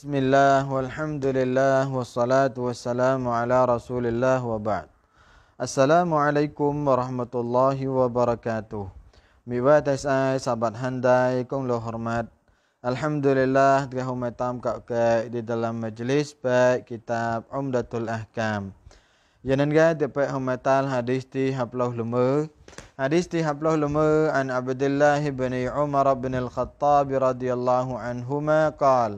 بسم الله والحمد لله والصلاة والسلام على رسول الله وبعد السلام عليكم ورحمة الله وبركاته ميوات اس اي سابت هنداي كون لو حرمات الحمد لله تغهو متام كأك دي دلم مجلس باك كتاب عمدة الأحكام ينن غاد دي باك هم حديث تي حبلوه لمو حديث تي حبلوه لمو عن عبد الله بن عمر بن الخطاب رضي الله عنهما قال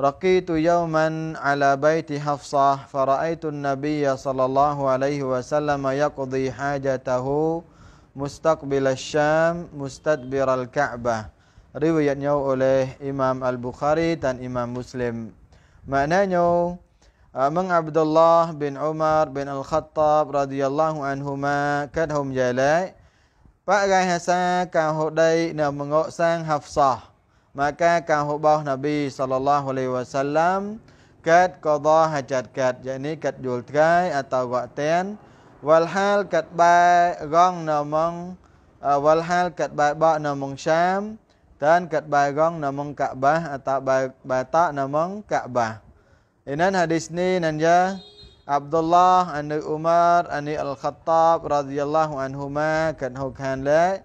Raqitu yawman ala baiti Hafsah faraaitu nabiyya sallallahu alaihi wasallam yaqdi hajatahu mustaqbil asy-Syam mustadbir al-Ka'bah. Riwayatnya oleh Imam Al-Bukhari dan Imam Muslim. Maknanya Amang eh, Abdullah bin Umar bin Al-Khattab radhiyallahu anhuma kadhum jalai. Pak gai hasa ka hodai na mengok sang Hafsah maka akan hubah Nabi sallallahu alaihi wasallam kat qada hajat kat yakni kat jul trai atau waqtan wal hal kat ba gong namong uh, wal hal kat ba ba namong syam dan kat ba gong namong ka'bah atau ba ba ta namong ka'bah inan hadis ni nanja ya, Abdullah an Umar an Al Khattab radhiyallahu anhuma kan hukhan lai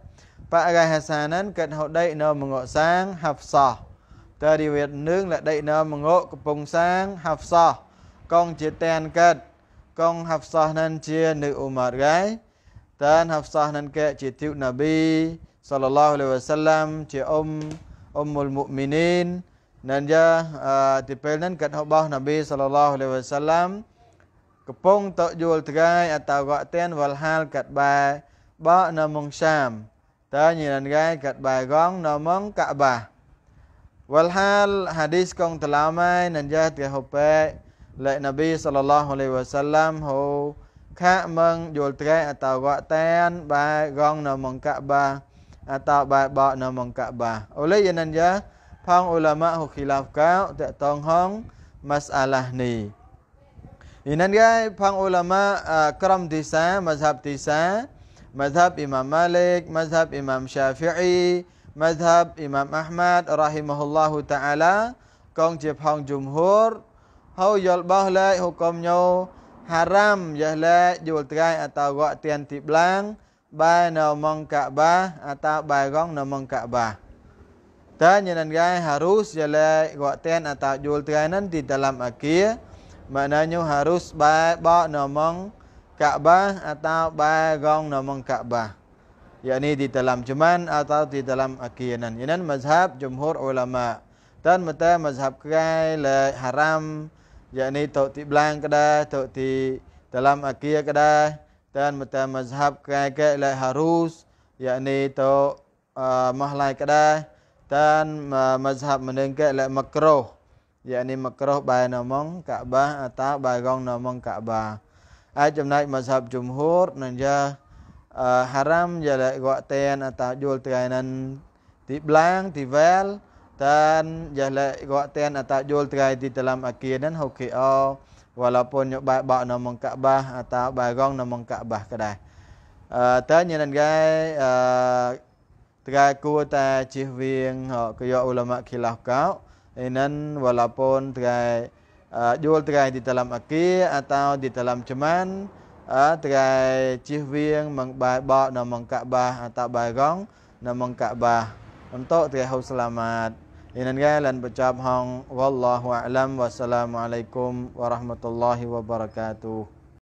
បរិហាសាននកើតហោដៃនៅមងកសាងហាប់សោះតរិវេតនឹងលដៃនៅមងកកំពងសាងហាប់សោះកងជាតានកើតកងហាប់សោះនឹងជានៅអ៊ុមារកៃតានហាប់សោះនឹងកែជាទីវណាប៊ីសល្លឡោះអាឡៃវ៉ាសាឡាំជាអ៊ុមអ៊ុមុលមុមីនីននឹងជាទីពេលនឹងកើតហោបោះណាប៊ីសល្លឡោះអាឡៃវ៉ាសាឡាំកំពុងតយល់ត្រៃអតវកតានវលហាលកាត់បែបនៅមងសាម Tanya nangai kat bai gong nomong Ka'bah. Walhal hadis kong telamai nanjah tiga hupai lek Nabi sallallahu alaihi wasallam ho kha meng yul tre atau wa ten bai gong nomong Ka'bah atau bai ba nomong Ka'bah. Oleh yen nanjah phang ulama ho khilaf ka tak tong hong masalah ni. Inan gai phang ulama ah, kram disa mazhab disa mazhab Imam Malik, mazhab Imam Syafi'i, mazhab Imam Ahmad rahimahullahu taala, kong je phong jumhur, hau yol bah le hukum nyau haram ya le yul trai atau gua tian ti blang ba mong Ka'bah atau ba gong na mong Ka'bah. Dan yang lain harus jelek gua tian atau jual tianan di dalam akhir. Maknanya harus baik bawa nomong Kaabah atau bagong namun Kaabah. Ia ini di dalam cuman atau di dalam akiyanan. Ini mazhab jumhur ulama. Dan mata mazhab kai le haram. Ia ini tuk ti belang kedah, tuk ti dalam akiyah kedah. Dan mata mazhab kai kai le harus. Ia ini tuk uh, ah, mahlai kedah. Dan mazhab menengkai le makroh. Ia ini makroh bayi namun Kaabah atau bagong namun Kaabah ajam naik mazhab jumhur nanja uh, haram jala gwa ten atau jual lah terai nan ti blang ti dan jala gwa ten atau jual terai di dalam akhir dan hoki okay, oh, walaupun yuk bak bak namang kaabah atau bagong namang kaabah kedai uh, dan nyanan gai uh, terai ku ta cihwing oh, kaya ulama khilaf kau inan walaupun terai uh, jual terai di dalam aki atau di dalam cuman uh, ah, terai cihwing mengbaik bak dan mengkabah atau bayrong dan mengkabah untuk terai hau selamat. Inan gai lan pecap hong. Wallahu a'lam wassalamualaikum warahmatullahi wabarakatuh.